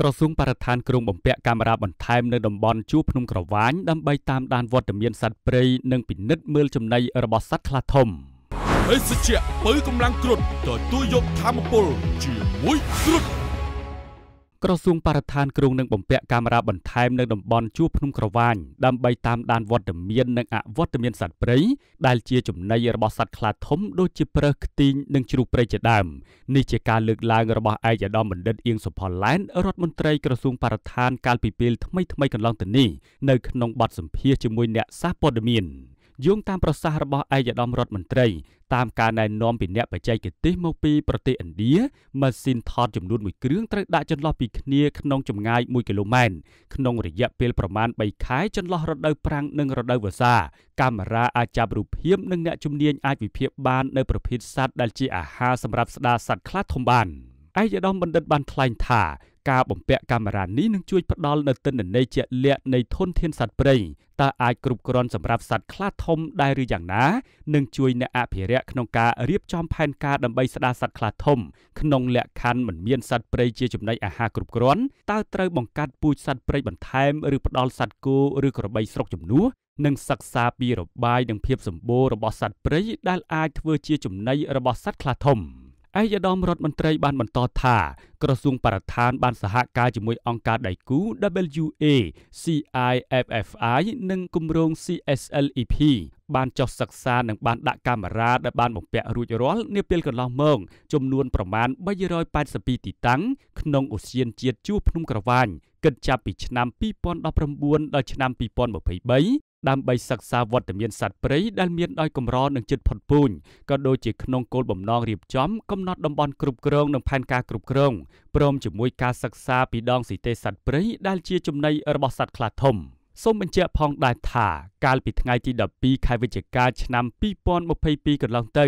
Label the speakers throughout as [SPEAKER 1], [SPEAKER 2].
[SPEAKER 1] ក្រសួងបរិស្ថានក្រុងបំពាក់កាមេរ៉ាបន្ថែមនៅតំបន់ជួរភ្នំក្រវាញដើម្បីតាមដានវត្តមានសត្វព្រៃនិងពិនិត្យមើលចំណីរបស់សត្វខ្លាធំ។
[SPEAKER 2] ភេសជ្ជៈបើកម្លាំងគ្រុតទទួលយកធម្មពលជាមួយគ្រុតក្រ
[SPEAKER 1] សួងបរិស្ថានគ្រងនឹងបំពាក់កាមេរ៉ាបន្ថែមនៅតំបន់ជួរភ្នំក្រវាញ ដើម្បីតាមដានវត្តមាននិងអវត្តមានសត្វព្រៃដែលជាចំណីរបស់សត្វខ្លាធំដូចជាប្រើសខ្ទីងនិងជ្រូកព្រៃជាដើមនេះជាការលើកឡើងរបស់ឯកឧត្តមបណ្ឌិតអៀងសុផល្លែនរដ្ឋមន្ត្រីក្រសួងបរិស្ថានកាលពីពេលថ្មីៗកន្លងទៅនេះនៅក្នុងបទសម្ភាសជាមួយអ្នកសាព័ត៌មានយោងតាមប្រសាសន៍របស់ឯកឧត្តមរដ្ឋមន្ត្រីតាមការណែនាំពីអ្នកបច្ចេកទេសមកពីប្រទេសឥណ្ឌាម៉ាស៊ីនថតចំនួន1គ្រឿងត្រូវដាក់ចន្លោះពីគ្នាក្នុងចម្ងាយ1គីឡូម៉ែត្រក្នុងរយៈពេលប្រមាណ3ខែចន្លោះរដូវប្រាំងនិងរដូវវស្សាកាមេរ៉ាអាចចាប់រូបភាពនិងអ្នកជំនាញអាចវិភាគបាននៅប្រភេទសត្វដែលជាអាហារសម្រាប់ស្ដារសត្វខ្លាធំបានឯកឧត្តមបណ្ឌិតបានថ្លែងថាការបំពាក់កាមេរ៉ានេះនឹងជួយផ្ដល់នូវទិន្នន័យជាក់លាក់នៃធនធានសត្វព្រៃតើអាចគ្រប់គ្រាន់សម្រាប់សត្វខ្លាធំដែរឬយ៉ាងណានឹងជួយអ្នកអភិរក្សក្នុងការរៀបចំផែនការដើម្បីស្ដារសត្វខ្លាធំក្នុងលក្ខខណ្ឌមិនមានសត្វព្រៃជាចំណីអាហារគ្រប់គ្រាន់តើត្រូវបង្កាត់ពូជសត្វព្រៃបន្ថែមឬផ្ដល់សត្វគោឬក្របីស្រុកចំនួននិងសិក្សាពីរបាយនិងភាពសម្បូររបស់សត្វព្រៃដែលអាចធ្វើជាចំណីរបស់សត្វខ្លាធំ។ឯកឧត្តមរដ្ឋមន្ត្រីបាន បន្តថាក្រសួងបរិស្ថានបានសហការជាមួយអង្គការដៃគូ WA CIFFI និងគម្រោង CSLEP បានចុះសិក្សានិងបានដាក់កាមេរ៉ាដែលបានបំពាក់រួចរាល់នាពេលកន្លងមកចំនួនប្រមាណ382ទីតាំងក្នុងឧស្សាហជាតិជួរភ្នំក្រវាញគិតចាប់ពីឆ្នាំ2019ដល់ឆ្នាំ2023ដើម្បីសិក្សាវត្តមានសត្វព្រៃដែលមានដោយកម្រនិងជិតផុតពូជក៏ដូចជាក្នុងគោលបំណងរៀបចំកំណត់តំបន់គ្រប់គ្រងនិងផែនការគ្រប់គ្រងព្រមជាមួយការសិក្សាពីដងសីទេសសត្វព្រៃដែលជាចំណីរបស់សត្វខ្លាធំសូមបញ្ជាក់ផងដែរថាកាលពីថ្ងៃទី12ខែវិច្ឆិកាឆ្នាំ2022កន្លងទៅ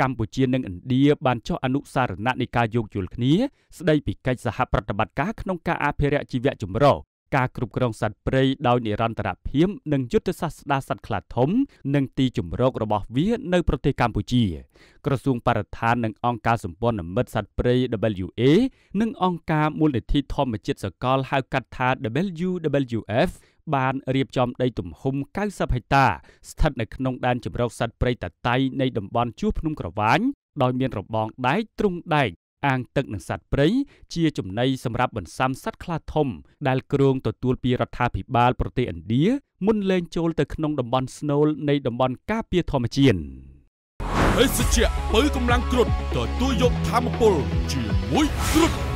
[SPEAKER 1] កម្ពុជានិងឥណ្ឌាបានចុះអនុសារណៈនៃការយោគយល់គ្នា ស្ដីពីកិច្ចសហប្រតិបត្តិការក្នុងការអភិរក្សជីវៈចម្រុះការគ្រប់គ្រងសត្វព្រៃដោយនិរន្តរភាពនិងយុទ្ធសាស្ត្រស្ដារសត្វខ្លាធំនិងទីជម្រករបស់វានៅប្រទេសកម្ពុជា ក្រសួងបរិស្ថាននិងអង្គការសម្ព័ន្ធមិត្តសត្វព្រៃ WA និងអង្គការមូលនិធិធម្មជាតិសកលហៅកាត់ថា WWF បានរៀបចំដីទំហំ90ហិកតា ស្ថិតនៅក្នុងដែនជម្រកសត្វព្រៃតាតៃនៃតំបន់ជួរភ្នំក្រវាញដោយមានរបងដែកទ្រុងដែកអាងទឹកនិងសត្វព្រៃជាចំណីសម្រាប់បន្សាំសត្វខ្លាធំ ដែលគ្រងទទួលពីរដ្ឋាភិបាលប្រទេសឥណ្ឌាមុនលែងចូលទៅក្នុងតំបន់ស្នូលនៃតំបន់ការពារធម្មជាតិ
[SPEAKER 2] ភេសជ្ជៈបើកម្លាំងគ្រុតទទួលយកធម្មពល ជាមួយគ្រុត